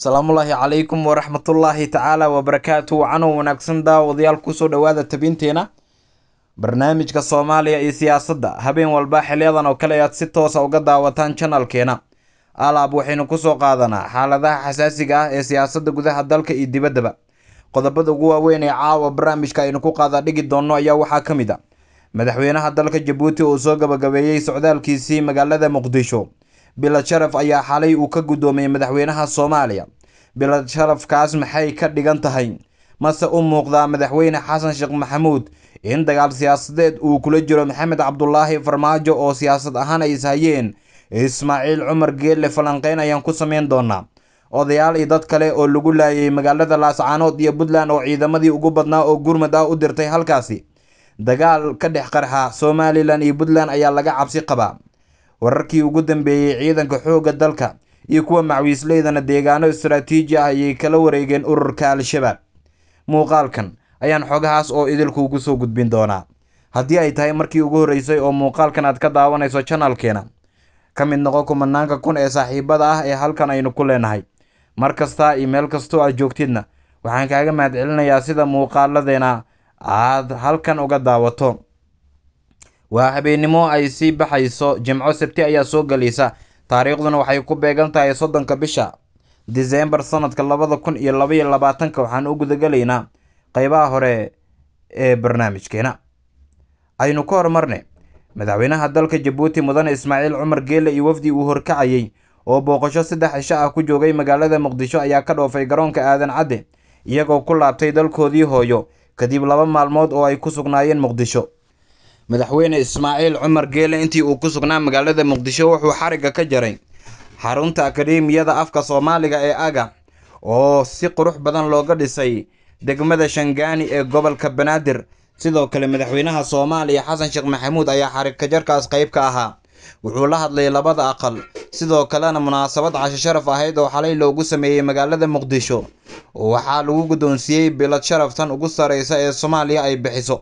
salaamullaahi calaykum waraxmatullaahi tacaala wabarakaatu wacanow wanaagsan daawadayaal kusoo dhawaada tabinteena barnaamijka soomaaliya iyo siyaasadda habeen walba xiliyadan oo kale ayaad si toosa ah uga daawataan janalkeena alaab waxaynu ku soo qaadanaa xaaladaha xasaasiga ah ee siyaasadda gudaha dalka iyo dibaddaba qodobada ugu waaweyn ee caawa barnaamijka aynu ku qaada dhigi doonno ayaa waxaa ka mid a ah. madaxweynaha dalka jabuuti uu soo gabagabeeyey socdaalkiisii magaalada muqdisho bilad ayaa xalay uu ka guddoomiyey madaxweynaha soomaaliya bilad sharafkaas maxay ka dhigan tahay mase u muuqdaa madaxweyne xasan sheekh maxamuud in dagaal siyaasadeed uu kula jiro maxamed cabdulaahi farmaajo oo siyaasad ahaan ay ishayeen ismaaciil cumar geelle falanqeyn ayaan ku samayn doonaa odayaal iyo dad kale oo lagu laayay magaalada laascaanood iyo puntland oo ciidamadii ugu badnaa oo gurmud ah u dirtay halkaasi dagaal ka dhex qarxa somalilan iyo puntland ayaa laga cabsi qabaa wararkii ugu dambeeyey ciidanka xoogga dalka iyo kuwa macwiisleydana deegaano istaraatiiji ah ayay kala wareegeen ururka al-shabaab muuqaalkan ayaan xogahaas oo idilkuugu soo gudbin doonaa haddii ay tahay markii ugu horreysay oo muuqaalkan aad ka daawanayso janalkeena ka mid noqo kumanaanka kun ee saaxiibada ah ee halkan aynu ku leenahay mar kastaa iyo meel kastoo aad joogtidna waxaan kaaga mahad celinayaa sida muuqaaladeena aad halkan uga daawato waa habeennimo ay sii baxayso jimco sabti ayaa soo galaysa taariikhduna waxay ku beegan tahay soddonka bisha diseembar sannadka labada kun iyo labaiyo labaatanka waxaan u gudagelaynaa qaybaha hore ee barnaamijkeena aynu ka horumarne madaxweynaha dalka jabuuti mudane ismaaciil cumar geele iyo wafdi uu horkacayey oo booqasho saddex cisho ah ku joogay magaalada muqdisho ayaa ka dhoofay garoonka aadan cadde iyagoo ku laabtay dalkoodii hooyo kadib laba maalmood oo ay ku sugnaayeen muqdisho madaxweyne ismaaciil cumar geele intii uu ku sugnaa magaalada muqdisho wuxuu xarigga ka jaray xarunta akademiyada afka soomaaliga ee aga oo si qurux badan looga dhisay degmada shangaani ee gobolka banaadir sidoo kale madaxweynaha soomaaliya xasan sheekh maxamuud ayaa xarigkajarkaas qayb ka ahaa wuxuu la hadlay labada aqal sidoo kalena munaasabad casho sharaf ahayd oo xalay loogu sameeyey magaalada muqdisho waxaa lagu guddoonsiiyey bilad sharaftan ugu sarreysa ee soomaaliya ay bixiso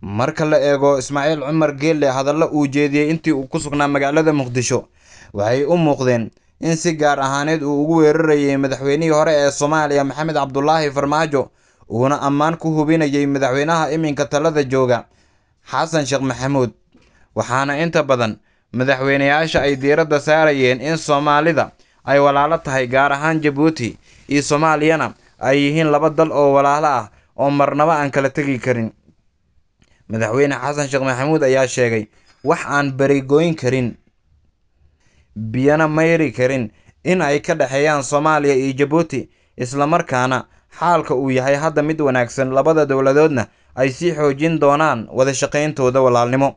marka la eego ismaaciil cumar geelle hadallo uu jeediyey intii uu ku sugnaa magaalada muqdisho waxay u muuqdeen in si gaar ahaaneed uu ugu weerarayay madaxweynihii hore ee soomaaliya maxamed cabdulaahi farmaajo uuna ammaan ku hubinayay madaxweynaha iminka talada jooga xasan sheekh maxamuud waxaana inta badan madaxweynayaasha ay diiradda saarayeen in soomaalida ay walaalo tahay gaar ahaan jabuuti iyo soomaaliyana ay yihiin laba dal oo walaalo ah oo marnaba aan kala tegi karin madaxweyne xasan sheekh maxamuud ayaa sheegay wax aan barigoyn karin biyana mayri karin in ay ka dhexeeyaan soomaaliya iyo jabuuti islamarkaana xaalka uu yahay hadda mid wanaagsan labada dowladoodna ay sii xoojin doonaan wada shaqayntooda walaalnimo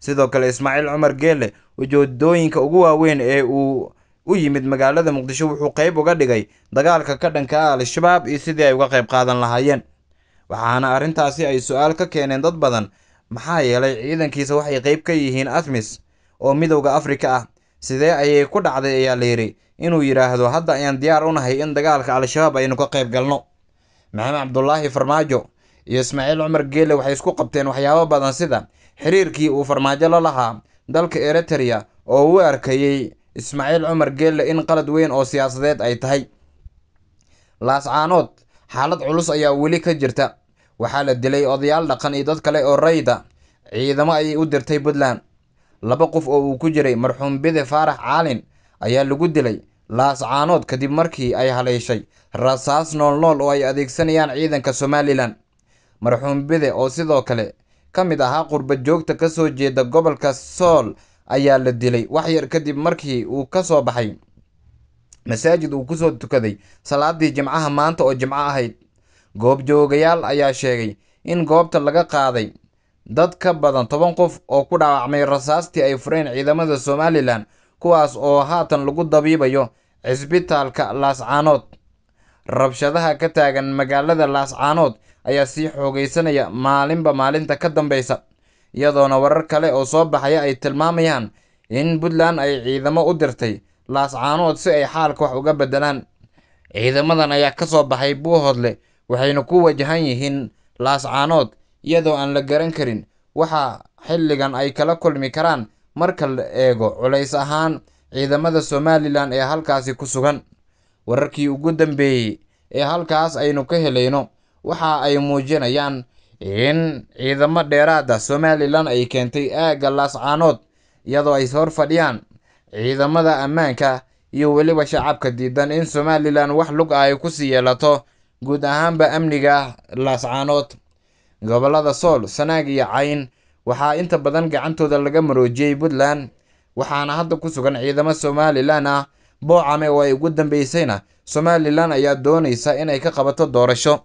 sidoo kale ismaaciil cumar geele ujeedooyinka ugu waaweyn ee uu u yimid magaalada muqdisho wuxuu qayb uga dhigay dagaalka ka dhanka ah al-shabaab iyo sidii ay uga qayb qaadan lahaayeen waxaana arrintaasi ay su-aal ka keeneen dad badan maxaa yeelay ciidankiisa waxay qayb ka yihiin atmis oo midowda afrika ah sidee ayay ku dhacday ayaa la yidhi inuu yidhaahdo hadda ayaan diyaar u nahay in dagaalka al-shabaab aynu ka qayb galno maxamed cabdulaahi farmaajo iyo ismaaciil cumar geele waxay isku qabteen waxyaabo badan sida xiriirkii uu farmaajo la lahaa dalka eritereya oo u arkayey ismaaciil cumar geele in qalad weyn oo siyaasadeed ay tahay laascaanood xaalad culus ayaa weli ka jirta waxaa la dilay odayaal dhaqan iyo dad kale oo rayda ciidamo ayay u dirtay puntland laba qof oo uu ku jiray marxuum bide faarax caalin ayaa lagu dilay laascaanood kadib markii ay haleeshay rasaas noolnool oo ay adeegsanayaan ciidanka somalilan marxuum bide oo sidoo kale ka mid ahaa qurba joogta soo jeeda gobolka sool ayaa la dilay wax yar kadib markii uu ka soo baxay masaajid uu kusoo tukaday salaadii jimcaha maanta oo jimco ahayd goob joogayaal ayaa sheegay in goobta laga qaaday dad ka badan toban qof oo ku dhaawacmay rasaastii ay fureen ciidamada somalilan kuwaas oo haatan lagu dabiibayo cisbitaalka laascaanood rabshadaha ka taagan magaalada laascaanood ayaa sii xoogaysanaya maalinba maalinta ka dambaysa iyadoona warar kale oo soo baxaya ay tilmaamayaan in puntland ay ciidamo u dirtay laascaanood si ay xaalka wax uga beddelaan ciidamadan ayaa ka soo baxay buuhoodle waxayna ku wajahan yihiin laascaanood iyadoo aan la garan karin waxa xilligan ay kala kulmi karaan marka la eego culays ahaan ciidamada somalilan ee halkaasi ku sugan wararkii ugu dambeeyey ee halkaas aynu ka helayno waxa ay muujinayaan in ciidamo dheeraada ah somalilan ay keentay aagga laascaanood iyadoo ay hor fadhiyaan ciidamada ammaanka iyo weliba shacabka diidan in somalilan wax lug ah ay kusii yeelato guud ahaanba amniga laascaanood gobollada sool sanaag iyo cayn waxaa inta badan gacantooda laga maroojiyey puntland waxaana hadda ku sugan ciidamo somalilan ah boocame oo ay ugu dambeysayna somalilan ayaa doonaysa inay ka qabato doorasho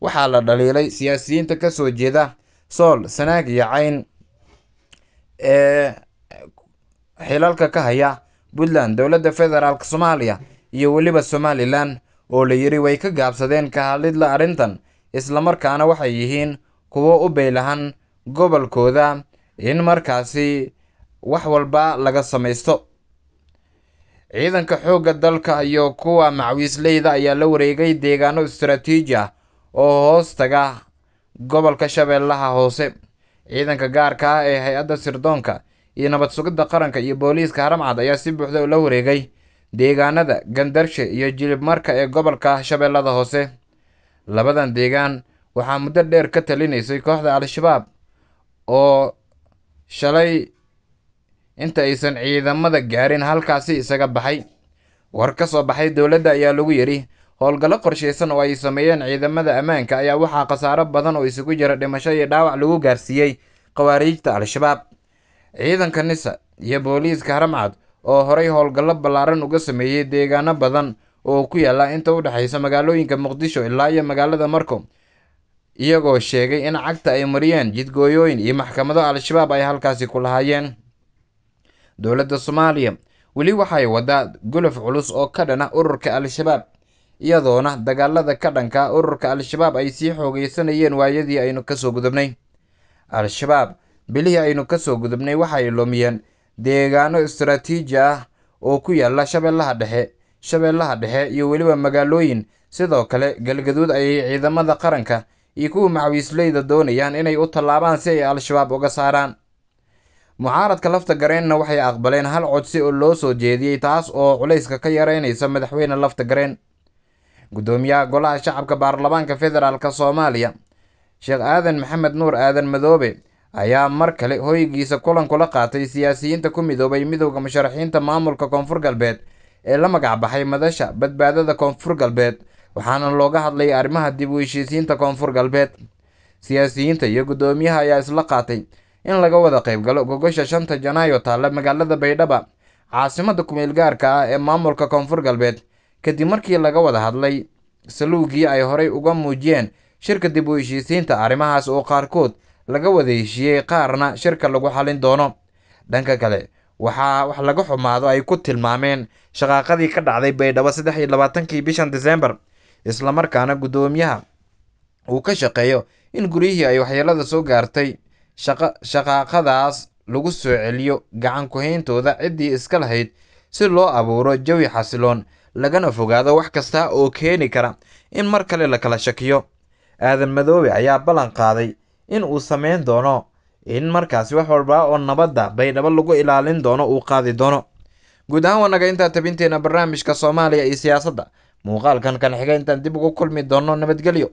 waxaa la dhaliilay siyaasiyiinta kasoo jeeda sool sanaag iyo cayn ee xilalka ka haya puntland dowladda federaalk soomaaliya iyo weliba somalilan oo la yidhi way ka gaabsadeen ka hadlidla arrintan islamarkaana waxay yihiin kuwo u beylahan gobolkooda in markaasi wax walba laga samaysto ciidanka xoogga dalka iyo kuwa macwiisleyda ayaa la wareegay deegaano istaraatiiji ah oo hoos taga gobolka shabeellaha hoose ciidanka gaarka ah ee hay-adda sirdoonka iyo nabad sugidda qaranka iyo booliiska haramcad ayaa si buuxda ula wareegay deegaanada gandarshe iyo jilibmarka ee gobolka shabeellada hoose labadan deegaan waxaa muddo dheer ka talinaysay kooxda al-shabaab oo shalay inta aysan ciidamada gaarin halkaasi isaga baxay war ka soo baxay dowladda ayaa lagu yidhi howlgallo qorshaysan oo ay sameeyeen ciidamada ammaanka ayaa waxaa khasaaro badan oo isugu jira dhimasho iyo dhaawac lagu gaarsiiyey khawaariijta al-shabaab ciidanka nisa iyo booliiska haramcad oo horay howlgallo ballaaran uga sameeyey deegaano badan oo ku yaalla inta u dhexaysa magaalooyinka muqdisho ilaa iyo magaalada marko iyagoo sheegay in cagta ay mariyeen jidgooyooyin iyo maxkamado al-shabaab ay halkaasi ku lahaayeen dowladda soomaaliya weli waxay wadaa gulof culus oo ka dhana ururka al-shabaab iyadoona dagaalada ka dhankaa ururka al-shabaab ay sii xoogaysanayeen waayadii aynu kasoo gudubnay al-shabaab bilihii aynu ka soo gudubnay waxay lumiyeen deegaano istaraatiiji ah oo ku yaala shabeellaha dhexe shabeellaha dhexe iyo weliba magaalooyin sidoo kale galgaduud ayay ciidamada qaranka iyo kuwa macawiisleyda doonayaan inay u tallaabaan si ay al-shabaab uga saaraan mucaaradka lafta gareenna waxay aqbaleen hal codsi oo loo soo jeediyey taas oo culayska ka yaraynaysa madaxweyne lafta gareen guddoomiyaha golaha shacabka baarlamaanka federaalka soomaaliya sheekh aadan maxamed nuur aadan madoobe ayaa mar kale hoygiisa kulan kula qaatay siyaasiyiinta ku midoobay midowda musharaxiinta maamulka koonfur galbeed ee la magacbaxay madasha badbaadada koonfur galbeed waxaana looga hadlay arrimaha dib u heshiisiinta koonfur galbeed siyaasiyiinta iyo guddoomiyaha ayaa isla qaatay in laga wada qaybgalo gogosha shanta janaayo taalla magaalada baydhaba caasimadda kumeelgaarka ah ee maamulka koonfur galbeed kadib markii laga wada hadlay saluugii ay horay uga muujiyeen shirka dib u heshiisiinta arrimahaas oo qaarkood laga wada heshiiyey qaarna shirka lagu xalin doono dhanka kale waxaa wax laga xumaado ay ku tilmaameen shaqaaqadii ka dhacday baydhabo saddex iyo labaatankii bishan deseembar islamarkaana guddoomiyaha uu ka shaqeeyo in guryihii ay waxyeelada soo gaartay shaqaaqadaas lagu soo celiyo gacan kuhayntooda ciddii iska lahayd si loo abuuro jawi xasiloon lagana fogaado wax kasta oo keeni kara in mar kale la kala shakiyo aadan madoobe ayaa ballan qaaday in uu sameyn doono in markaasi wax walba oo nabadda baydhabo lagu ilaalin doono uu qaadi doono guud ahaan wanaga intaa tabinteena barnaamijka soomaaliya iyo siyaasadda muuqaalkan kan intaan dib ugu kulmi doonno nabadgelyo